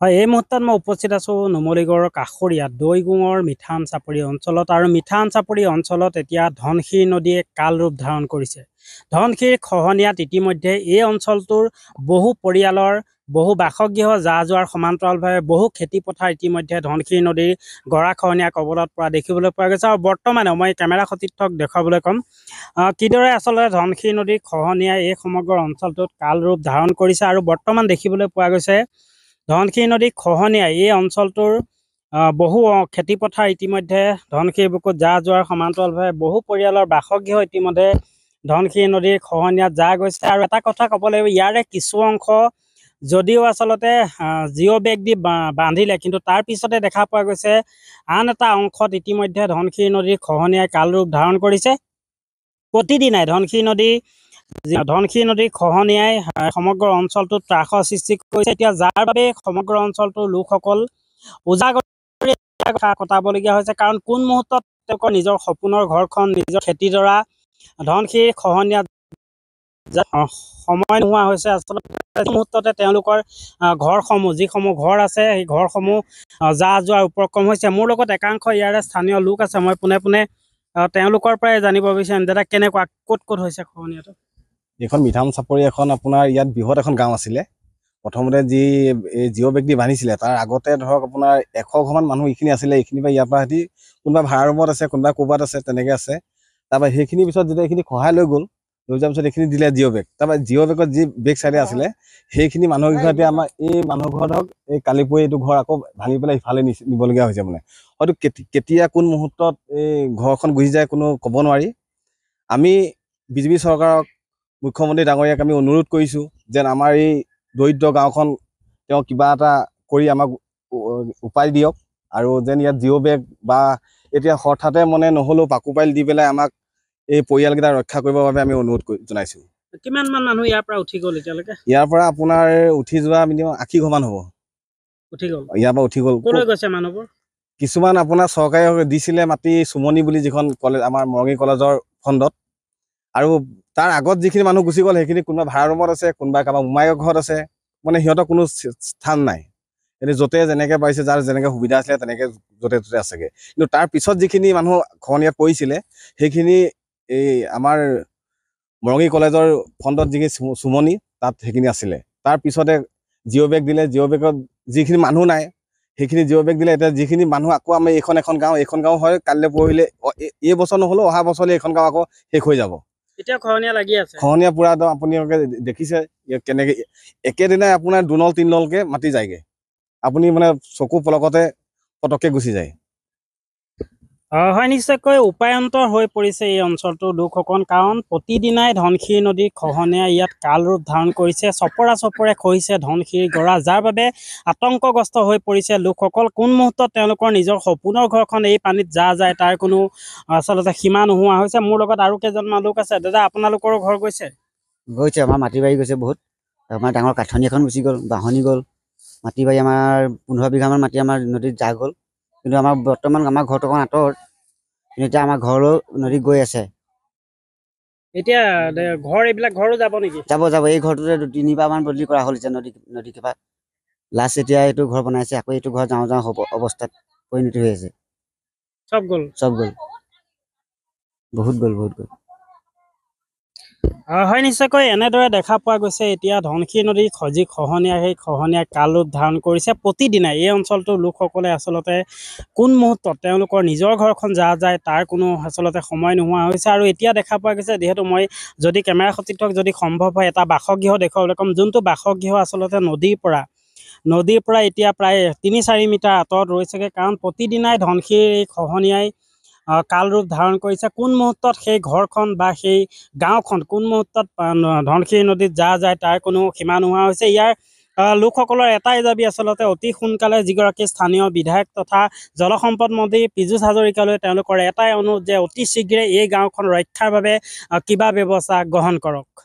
হয় এই মুহূৰ্তত মই উপস্থিত আছো নুমলীগড়ৰ কাষৰীয়া দৈগুঙৰ মিঠান চাপৰি অঞ্চলত আৰু মিঠান চাপৰি অঞ্চলত এতিয়া ধনশিৰ নদীয়ে কাল ৰূপ ধাৰণ কৰিছে ধনশিৰ খহনীয়াত ইতিমধ্যে এই অঞ্চলটোৰ বহু পৰিয়ালৰ বহু বাসগৃহ যা যোৱাৰ সমান্তৰালভাৱে বহু খেতিপথাৰ ইতিমধ্যে ধনশিৰ নদীৰ গৰাখহনীয়া কবলত পৰা দেখিবলৈ পোৱা গৈছে আৰু বৰ্তমানে মই কেমেৰা সতীৰ্থক দেখুৱাবলৈ ক'ম কিদৰে আচলতে ধনশিৰ নদীৰ খহনীয়াই এই সমগ্ৰ অঞ্চলটোত কাল ৰূপ ধাৰণ কৰিছে আৰু বৰ্তমান দেখিবলৈ পোৱা গৈছে ধনশিৰি নদী খহনীয়া এই অঞ্চলটোৰ বহু খেতিপথাৰ ইতিমধ্যে ধনশিৰি বুকুত জাহ যোৱাৰ সমান্তৰালভাৱে বহু পৰিয়ালৰ বাসগৃহ ইতিমধ্যে ধনশিৰি নদীৰ খহনীয়াত যা গৈছে আৰু এটা কথা ক'ব লাগিব ইয়াৰে কিছু অংশ যদিও আচলতে জিঅ' বেগ দি বান্ধিলে কিন্তু তাৰ পিছতে দেখা পোৱা গৈছে আন এটা অংশত ইতিমধ্যে ধনশিৰি নদীৰ খহনীয়াই কালৰূপ ধাৰণ কৰিছে প্ৰতিদিনাই ধনশিৰি নদী ধনশিৰি নদীৰ খহনীয়াই সমগ্ৰ অঞ্চলটোত ত্ৰাসৰ সৃষ্টি কৰিছে এতিয়া যাৰ বাবে সমগ্ৰ অঞ্চলটোৰ লোকসকল উজাগৰ কটাবলগীয়া হৈছে কাৰণ কোন মুহূৰ্তত তেওঁলোকৰ নিজৰ সপোনৰ ঘৰখন নিজৰ খেতিডৰা ধনশিৰি খহনীয়া সময় নোহোৱা হৈছে আচলতে মুহূৰ্ততে তেওঁলোকৰ ঘৰসমূহ যিসমূহ ঘৰ আছে সেই ঘৰসমূহ যা যোৱাৰ উপক্ৰম হৈছে মোৰ লগত একাংশ ইয়াৰে স্থানীয় লোক আছে মই পোনে পোনে তেওঁলোকৰ পৰাই জানিব বিচাৰিম দাদা কেনেকুৱা ক'ত ক'ত হৈছে খহনীয়াটো এইখন মিঠাম চাপৰি এখন আপোনাৰ ইয়াত বৃহৎ এখন গাঁও আছিলে প্ৰথমতে যি এই জিঅ' বেগ দি বান্ধিছিলে তাৰ আগতে ধৰক আপোনাৰ এশ ঘৰমান মানুহ এইখিনি আছিলে এইখিনিৰ পৰা ইয়াৰ পৰা সিহঁতি কোনোবা ভাড়া ৰুমত আছে কোনোবা ক'ৰবাত আছে তেনেকৈ আছে তাৰপৰা সেইখিনিৰ পিছত যেতিয়া এইখিনি সহায় লৈ গ'ল লৈ যোৱাৰ পিছত এইখিনি দিলে জিঅ' বেগ তাৰপৰা জিঅ' বেগত যি বেগ চাইডে আছিলে সেইখিনি মানুহকেইখন এতিয়া আমাৰ এই মানুহ ঘৰ ধৰক এই কালিপুৰ এইটো ঘৰ আকৌ ভাঙি পেলাই ইফালে নিবলগীয়া হৈছে মানে হয়তো কেতিয়া কোন মুহূৰ্তত এই ঘৰখন গুচি যায় কোনো ক'ব নোৱাৰি আমি বিজেপি চৰকাৰক মুখ্যমন্ত্ৰী ডাঙৰীয়াক আমি অনুৰোধ কৰছো যেন আমাৰ এই দৰিদ্ৰ গাঁখন তেও কিবা এটা কৰি আমাক উপায় দিয়ক আৰু যেন ইয়াত জিঅ' বেগ বা এতিয়া হঠাতে মানে নহলেও পাকুপাইল দি পেলাই আমাক এই পৰিয়ালকেইটা ৰক্ষা কৰিবৰ বাবে আমি অনুৰোধ মানুহ ইয়াৰ পৰা উঠি গল এতিয়ালৈকে ইয়াৰ পৰা আপোনাৰ উঠি যোৱা মিনিমাম আশি ঘৰমান হব পৰা উঠি গেল কিছুমান আপোনাৰ চৰকাৰে দিছিলে মাটি চুমনি বুলি যিখন কলেজ আমাৰ মৰঙি কলেজৰ খণ্ডত আৰু তাৰ আগত যিখিনি মানুহ গুচি গ'ল সেইখিনি কোনোবা ভাড়া ৰুমত আছে কোনোবা কাৰোবাৰ মোমায়েকৰ ঘৰত আছে মানে সিহঁতৰ কোনো স্থান নাই এনে য'তে যেনেকৈ পাইছে যাৰ যেনেকৈ সুবিধা আছিলে তেনেকৈ য'তে ত'তে আছেগৈ কিন্তু তাৰ পিছত যিখিনি মানুহ খহনীয়া পৰিছিলে সেইখিনি এই আমাৰ মৰঙি কলেজৰ ফণ্ডত যিখিনি চুমনি তাত সেইখিনি আছিলে তাৰ পিছতে জিঅ' বেগ দিলে জিঅ' বেগত যিখিনি মানুহ নাই সেইখিনি জিঅ' বেগ দিলে এতিয়া যিখিনি মানুহ আকৌ আমি এইখন এখন গাঁও এইখন গাঁও হয় কাইলৈ পৰহিলৈ এই বছৰ নহ'লেও অহা বছৰলৈ এইখন গাঁও আকৌ শেষ হৈ যাব খহনীয়া পুৰা একদম আপুনি দেখিছে কেনেকে একেদিনাই আপোনাৰ দুনল নলকে মাটি যায়গে আপুনি মানে চকু পলকতে পটককে গুচি যায় হয় নিশ্চয়কৈ উপায়ন্তৰ হৈ পৰিছে এই অঞ্চলটোৰ লোকসকল কাৰণ প্ৰতিদিনাই ধনশিৰ নদী খহনীয়া ইয়াত কাল ৰূপ ধাৰণ কৰিছে চপৰা চপৰে খহিছে ধনশিৰ গৰা যাৰ বাবে আতংকগ্ৰস্ত হৈ পৰিছে লোকসকল কোন মুহূৰ্তত তেওঁলোকৰ নিজৰ সপোনৰ ঘৰখন এই পানীত যা যায় তাৰ কোনো আচলতে সীমা নোহোৱা হৈছে মোৰ লগত আৰু কেইজনমান লোক আছে দাদা আপোনালোকৰো ঘৰ গৈছে গৈছে আমাৰ মাটি বাৰী গৈছে বহুত আমাৰ ডাঙৰ কাঠনি এখন গুচি গ'ল বাঁহনি গ'ল মাটি বাৰী আমাৰ পোন্ধৰ বিঘামান মাটি আমাৰ নদীত যা গ'ল কিন্তু আমাৰ বৰ্তমান আমাৰ ঘৰটো অকণ আঁতৰত কিন্তু এতিয়া আমাৰ ঘৰলৈ নদী গৈ আছে এতিয়া ঘৰ এইবিলাক ঘৰো যাব নেকি যাব যাব এই ঘৰটোতে তিনিবাৰমান বদলি কৰা হ'ল যে নদী নদী কিবাত লাষ্ট এতিয়া এইটো ঘৰ বনাইছে আকৌ এইটো ঘৰ যাওঁ যাওঁ হ'ব অৱস্থাত পৰিণতি হৈ আছে চব গ'ল চব গ'ল বহুত গ'ল বহুত গ'ল হয় নিশ্চয়কৈ এনেদৰে দেখা পোৱা গৈছে এতিয়া ধনশিৰি নদী খজি খহনীয়া সেই খহনীয়া ৰূপ ধাৰণ কৰিছে প্ৰতিদিনাই এই অঞ্চলটোৰ লোকসকলে আচলতে কোন মুহূৰ্তত তেওঁলোকৰ নিজৰ ঘৰখন যা যায় তাৰ কোনো আচলতে সময় নোহোৱা হৈছে আৰু এতিয়া দেখা পোৱা গৈছে যিহেতু মই যদি কেমেৰা সতীৰ্থক যদি সম্ভৱ হয় এটা বাসগৃহ দেখুৱাবলৈ ক'ম যোনটো বাসগৃহ আচলতে নদীৰ পৰা নদীৰ পৰা এতিয়া প্ৰায় তিনি চাৰি মিটাৰ আঁতৰত ৰৈছেগৈ কাৰণ প্ৰতিদিনাই ধনশিৰি খহনীয়াই কাল ৰূপ ধাৰণ কৰেছে কোন মুহূৰ্তত সেই ঘৰখন বা সেই গাঁওখন কোন মুহূৰ্তত ধনশিৰি নদীত যা যায় তাৰ কোনো সীমা নোহোৱা হৈছে ইয়াৰ লোকসকলৰ এটাই দাবী আচলতে অতি সোনকালে যিগৰাকী স্থানীয় বিধায়ক তথা জলসম্পদ মন্ত্ৰী পীযুষ হাজৰিকালৈ তেওঁলোকৰ এটাই অনুৰোধ যে অতি শীঘ্ৰে এই গাঁওখন ৰক্ষাৰ বাবে কিবা ব্যৱস্থা গ্ৰহণ কৰক